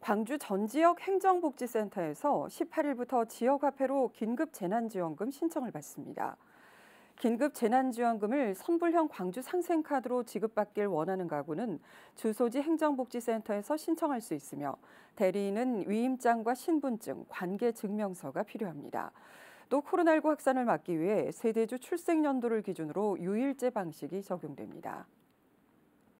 광주 전지역 행정복지센터에서 18일부터 지역화폐로 긴급 재난지원금 신청을 받습니다. 긴급 재난지원금을 선불형 광주 상생카드로 지급받길 원하는 가구는 주소지 행정복지센터에서 신청할 수 있으며 대리인은 위임장과 신분증, 관계증명서가 필요합니다. 또 코로나19 확산을 막기 위해 세대주 출생연도를 기준으로 유일제 방식이 적용됩니다.